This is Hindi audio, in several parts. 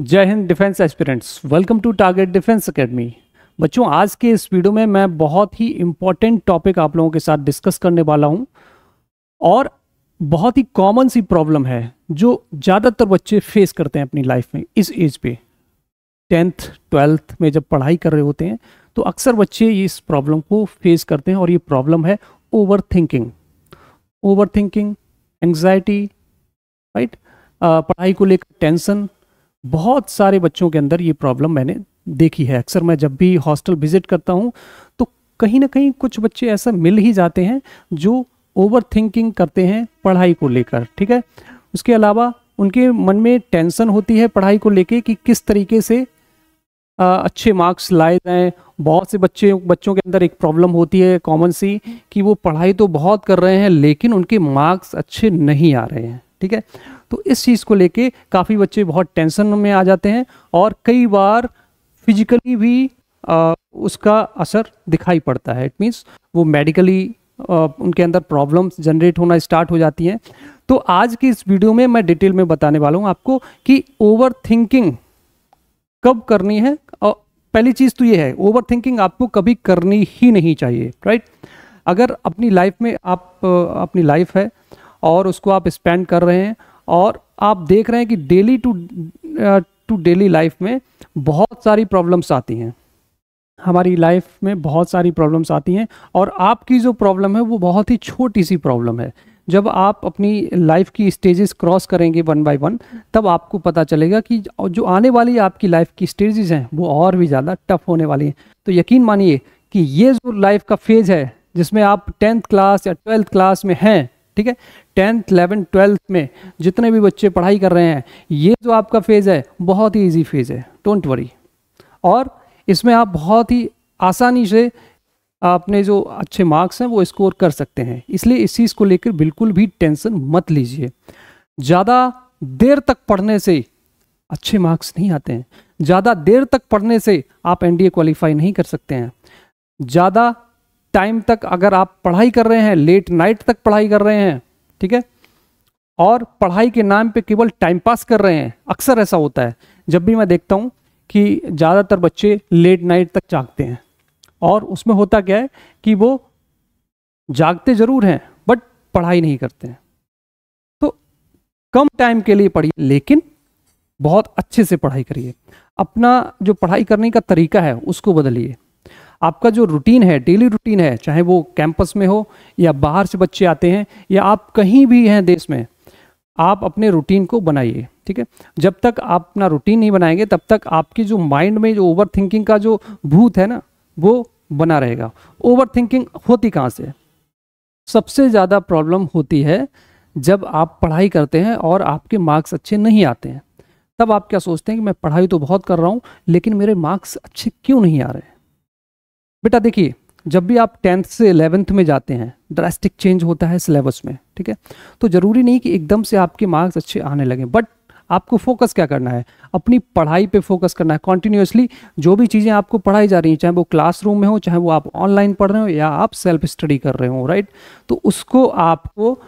जय हिंद defence aspirants welcome to target defence academy बच्चों आज के इस वीडियो में मैं बहुत ही इम्पॉर्टेंट टॉपिक आप लोगों के साथ डिस्कस करने वाला हूं और बहुत ही कॉमन सी प्रॉब्लम है जो ज़्यादातर बच्चे फेस करते हैं अपनी लाइफ में इस एज पे टेंथ ट्वेल्थ में जब पढ़ाई कर रहे होते हैं तो अक्सर बच्चे इस प्रॉब्लम को फेस करते हैं और ये प्रॉब्लम है overthinking overthinking anxiety right पढ़ाई को लेकर टेंशन बहुत सारे बच्चों के अंदर ये प्रॉब्लम मैंने देखी है अक्सर मैं जब भी हॉस्टल विजिट करता हूँ तो कहीं ना कहीं कुछ बच्चे ऐसा मिल ही जाते हैं जो ओवर थिंकिंग करते हैं पढ़ाई को लेकर ठीक है उसके अलावा उनके मन में टेंशन होती है पढ़ाई को लेके कि किस तरीके से आ, अच्छे मार्क्स लाए जाएँ बहुत से बच्चे बच्चों के अंदर एक प्रॉब्लम होती है कॉमन सी कि वो पढ़ाई तो बहुत कर रहे हैं लेकिन उनके मार्क्स अच्छे नहीं आ रहे हैं ठीक है तो इस चीज़ को लेके काफ़ी बच्चे बहुत टेंशन में आ जाते हैं और कई बार फिजिकली भी आ, उसका असर दिखाई पड़ता है इट मीन्स वो मेडिकली उनके अंदर प्रॉब्लम्स जनरेट होना स्टार्ट हो जाती हैं तो आज की इस वीडियो में मैं डिटेल में बताने वाला हूँ आपको कि ओवर थिंकिंग कब करनी है और पहली चीज़ तो ये है ओवर थिंकिंग आपको कभी करनी ही नहीं चाहिए राइट अगर अपनी लाइफ में आप अपनी लाइफ है और उसको आप स्पेंड कर रहे हैं और आप देख रहे हैं कि daily to to daily life में बहुत सारी प्रॉब्लम्स आती हैं हमारी लाइफ में बहुत सारी प्रॉब्लम्स आती हैं और आपकी जो प्रॉब्लम है वो बहुत ही छोटी सी प्रॉब्लम है जब आप अपनी लाइफ की स्टेजेस क्रॉस करेंगे वन बाय वन तब आपको पता चलेगा कि जो आने वाली आपकी लाइफ की स्टेजेस हैं वो और भी ज़्यादा टफ होने वाली हैं तो यकीन मानिए कि ये जो लाइफ का फेज़ है जिसमें आप टेंथ क्लास या ट्वेल्थ क्लास में हैं ठीक है टेंथ इलेवेंथ ट्वेल्थ में जितने भी बच्चे पढ़ाई कर रहे हैं ये जो आपका फेज़ है बहुत ही ईजी फेज़ है डोंट वरी और इसमें आप बहुत ही आसानी से आपने जो अच्छे मार्क्स हैं वो स्कोर कर सकते हैं इसलिए इस चीज़ को लेकर बिल्कुल भी टेंशन मत लीजिए ज़्यादा देर तक पढ़ने से अच्छे मार्क्स नहीं आते हैं ज़्यादा देर तक पढ़ने से आप एनडीए क्वालिफाई नहीं कर सकते हैं ज़्यादा टाइम तक अगर आप पढ़ाई कर रहे हैं लेट नाइट तक पढ़ाई कर रहे हैं ठीक है और पढ़ाई के नाम पे केवल टाइम पास कर रहे हैं अक्सर ऐसा होता है जब भी मैं देखता हूँ कि ज़्यादातर बच्चे लेट नाइट तक जागते हैं और उसमें होता क्या है कि वो जागते ज़रूर हैं बट पढ़ाई नहीं करते हैं तो कम टाइम के लिए पढ़िए लेकिन बहुत अच्छे से पढ़ाई करिए अपना जो पढ़ाई करने का तरीका है उसको बदलिए आपका जो रूटीन है डेली रूटीन है चाहे वो कैंपस में हो या बाहर से बच्चे आते हैं या आप कहीं भी हैं देश में आप अपने रूटीन को बनाइए ठीक है जब तक आप अपना रूटीन नहीं बनाएंगे तब तक आपकी जो माइंड में जो ओवर थिंकिंग का जो भूत है ना वो बना रहेगा ओवर थिंकिंग होती कहाँ से सबसे ज़्यादा प्रॉब्लम होती है जब आप पढ़ाई करते हैं और आपके मार्क्स अच्छे नहीं आते हैं तब आप क्या सोचते हैं कि मैं पढ़ाई तो बहुत कर रहा हूँ लेकिन मेरे मार्क्स अच्छे क्यों नहीं आ रहे हैं बेटा देखिए जब भी आप टेंथ से इलेवेंथ में जाते हैं ड्रास्टिक चेंज होता है सिलेबस में ठीक है तो ज़रूरी नहीं कि एकदम से आपके मार्क्स अच्छे आने लगे बट आपको फोकस क्या करना है अपनी पढ़ाई पे फोकस करना है कॉन्टिन्यूसली जो भी चीज़ें आपको पढ़ाई जा रही हैं चाहे वो क्लासरूम में हो चाहे वो आप ऑनलाइन पढ़ रहे हो या आप सेल्फ स्टडी कर रहे हो राइट तो उसको आपको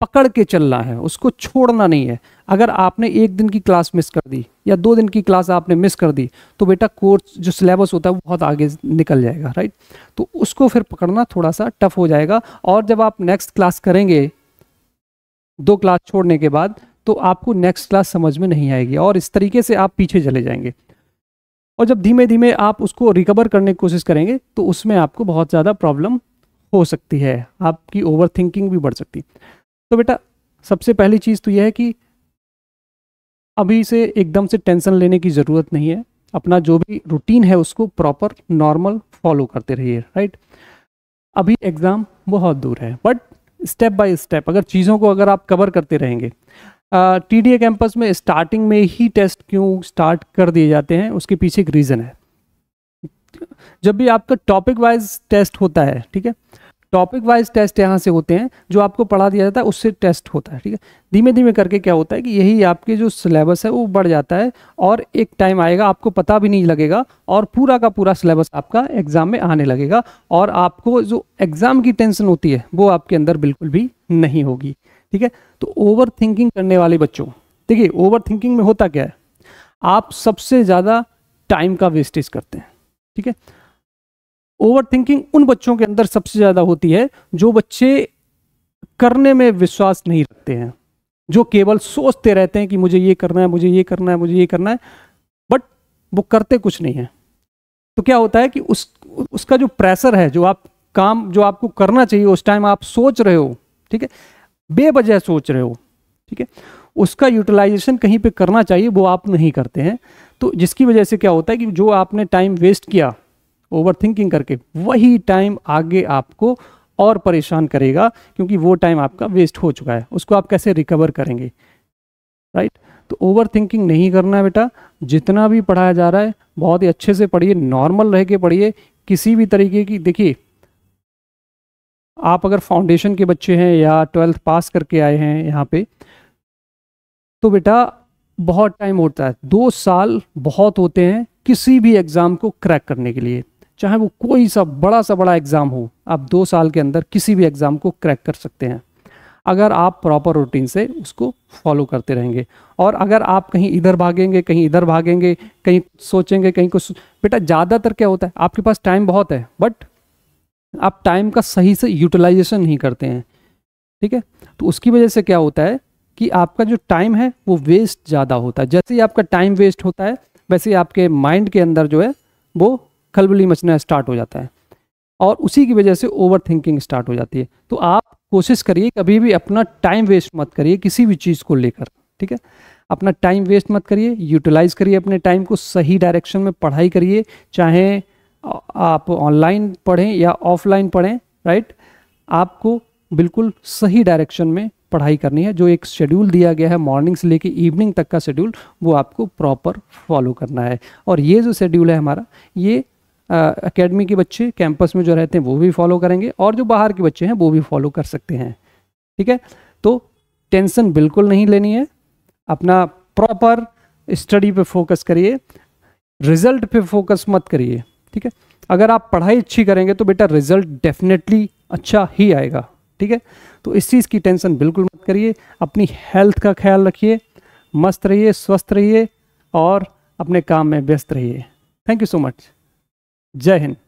पकड़ के चलना है उसको छोड़ना नहीं है अगर आपने एक दिन की क्लास मिस कर दी या दो दिन की क्लास आपने मिस कर दी तो बेटा कोर्स जो सिलेबस होता है वो बहुत आगे निकल जाएगा राइट तो उसको फिर पकड़ना थोड़ा सा टफ हो जाएगा और जब आप नेक्स्ट क्लास करेंगे दो क्लास छोड़ने के बाद तो आपको नेक्स्ट क्लास समझ में नहीं आएगी और इस तरीके से आप पीछे चले जाएंगे और जब धीमे धीमे आप उसको रिकवर करने की कोशिश करेंगे तो उसमें आपको बहुत ज़्यादा प्रॉब्लम हो सकती है आपकी ओवर थिंकिंग भी बढ़ सकती है तो बेटा सबसे पहली चीज़ तो यह है कि अभी से एकदम से टेंशन लेने की ज़रूरत नहीं है अपना जो भी रूटीन है उसको प्रॉपर नॉर्मल फॉलो करते रहिए राइट अभी एग्ज़ाम बहुत दूर है बट स्टेप बाय स्टेप अगर चीज़ों को अगर आप कवर करते रहेंगे टी डी कैंपस में स्टार्टिंग में ही टेस्ट क्यों स्टार्ट कर दिए जाते हैं उसके पीछे एक रीज़न है जब भी आपका टॉपिक वाइज टेस्ट होता है ठीक है टॉपिक वाइज टेस्ट यहाँ से होते हैं जो आपको पढ़ा दिया जाता है उससे टेस्ट होता है ठीक है धीमे धीमे करके क्या होता है कि यही आपके जो सिलेबस है वो बढ़ जाता है और एक टाइम आएगा आपको पता भी नहीं लगेगा और पूरा का पूरा सिलेबस आपका एग्ज़ाम में आने लगेगा और आपको जो एग्ज़ाम की टेंशन होती है वो आपके अंदर बिल्कुल भी नहीं होगी ठीक है तो ओवर थिंकिंग करने वाले बच्चों देखिए ओवर थिंकिंग में होता क्या है आप सबसे ज़्यादा टाइम का वेस्टेज करते हैं ठीक है ओवरथिंकिंग उन बच्चों के अंदर सबसे ज़्यादा होती है जो बच्चे करने में विश्वास नहीं रखते हैं जो केवल सोचते रहते हैं कि मुझे ये करना है मुझे ये करना है मुझे ये करना है बट वो करते कुछ नहीं है तो क्या होता है कि उस उसका जो प्रेशर है जो आप काम जो आपको करना चाहिए उस टाइम आप सोच रहे हो ठीक है बेवजह सोच रहे हो ठीक है उसका यूटिलाइजेशन कहीं पे करना चाहिए वो आप नहीं करते हैं तो जिसकी वजह से क्या होता है कि जो आपने टाइम वेस्ट किया ओवर थिंकिंग करके वही टाइम आगे आपको और परेशान करेगा क्योंकि वो टाइम आपका वेस्ट हो चुका है उसको आप कैसे रिकवर करेंगे राइट तो ओवर थिंकिंग नहीं करना है बेटा जितना भी पढ़ाया जा रहा है बहुत ही अच्छे से पढ़िए नॉर्मल रह के पढ़िए किसी भी तरीके की देखिए आप अगर फाउंडेशन के बच्चे हैं या ट्वेल्थ पास करके आए हैं यहाँ पे तो बेटा बहुत टाइम होता है दो साल बहुत होते हैं किसी भी एग्ज़ाम को क्रैक करने के लिए चाहे वो कोई सा बड़ा सा बड़ा एग्ज़ाम हो आप दो साल के अंदर किसी भी एग्ज़ाम को क्रैक कर सकते हैं अगर आप प्रॉपर रूटीन से उसको फॉलो करते रहेंगे और अगर आप कहीं इधर भागेंगे कहीं इधर भागेंगे कहीं सोचेंगे कहीं कुछ बेटा ज़्यादातर क्या होता है आपके पास टाइम बहुत है बट आप टाइम का सही से यूटिलाइजेशन नहीं करते हैं ठीक है तो उसकी वजह से क्या होता है कि आपका जो टाइम है वो वेस्ट ज़्यादा होता है जैसे ही आपका टाइम वेस्ट होता है वैसे ही आपके माइंड के अंदर जो है वो खलबली मचना स्टार्ट हो जाता है और उसी की वजह से ओवर थिंकिंग स्टार्ट हो जाती है तो आप कोशिश करिए कभी भी अपना टाइम वेस्ट मत करिए किसी भी चीज़ को लेकर ठीक है अपना टाइम वेस्ट मत करिए यूटिलाइज करिए अपने टाइम को सही डायरेक्शन में पढ़ाई करिए चाहे आप ऑनलाइन पढ़ें या ऑफलाइन पढ़ें राइट आपको बिल्कुल सही डायरेक्शन में पढ़ाई करनी है जो एक शेड्यूल दिया गया है मॉर्निंग से लेके इवनिंग तक का शेड्यूल वो आपको प्रॉपर फॉलो करना है और ये जो शेड्यूल है हमारा ये अकेडमी के बच्चे कैंपस में जो रहते हैं वो भी फॉलो करेंगे और जो बाहर के बच्चे हैं वो भी फॉलो कर सकते हैं ठीक है तो टेंशन बिल्कुल नहीं लेनी है अपना प्रॉपर स्टडी पे फोकस करिए रिजल्ट पे फोकस मत करिए ठीक है अगर आप पढ़ाई अच्छी करेंगे तो बेटा रिजल्ट डेफिनेटली अच्छा ही आएगा ठीक है तो इस चीज़ की टेंशन बिल्कुल मत करिए अपनी हेल्थ का ख्याल रखिए मस्त रहिए स्वस्थ रहिए और अपने काम में व्यस्त रहिए थैंक यू सो मच जय हिंद